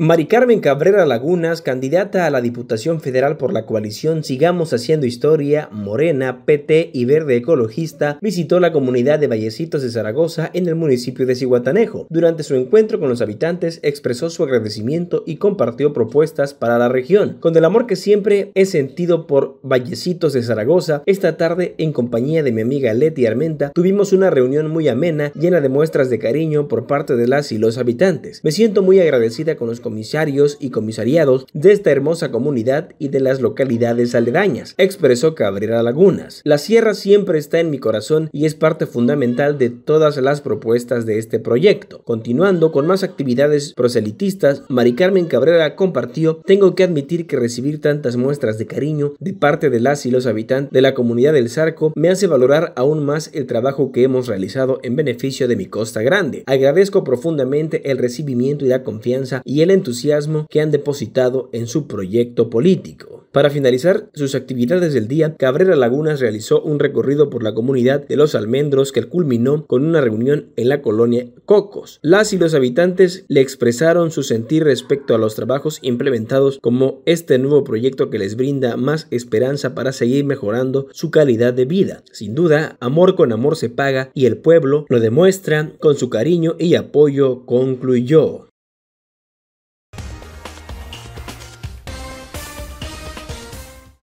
Mari Carmen Cabrera Lagunas, candidata a la Diputación Federal por la coalición Sigamos Haciendo Historia, Morena, PT y Verde Ecologista, visitó la comunidad de Vallecitos de Zaragoza en el municipio de Ciguatanejo. Durante su encuentro con los habitantes, expresó su agradecimiento y compartió propuestas para la región. Con el amor que siempre he sentido por Vallecitos de Zaragoza, esta tarde, en compañía de mi amiga Leti Armenta, tuvimos una reunión muy amena, llena de muestras de cariño por parte de las y los habitantes. Me siento muy agradecida con los comisarios y comisariados de esta hermosa comunidad y de las localidades aledañas, expresó Cabrera Lagunas. La sierra siempre está en mi corazón y es parte fundamental de todas las propuestas de este proyecto. Continuando con más actividades proselitistas, Mari Carmen Cabrera compartió, tengo que admitir que recibir tantas muestras de cariño de parte de las y los habitantes de la comunidad del Zarco me hace valorar aún más el trabajo que hemos realizado en beneficio de mi Costa Grande. Agradezco profundamente el recibimiento y la confianza y el entusiasmo que han depositado en su proyecto político. Para finalizar sus actividades del día, Cabrera Lagunas realizó un recorrido por la comunidad de Los Almendros que culminó con una reunión en la colonia Cocos. Las y los habitantes le expresaron su sentir respecto a los trabajos implementados como este nuevo proyecto que les brinda más esperanza para seguir mejorando su calidad de vida. Sin duda, amor con amor se paga y el pueblo lo demuestra con su cariño y apoyo, concluyó.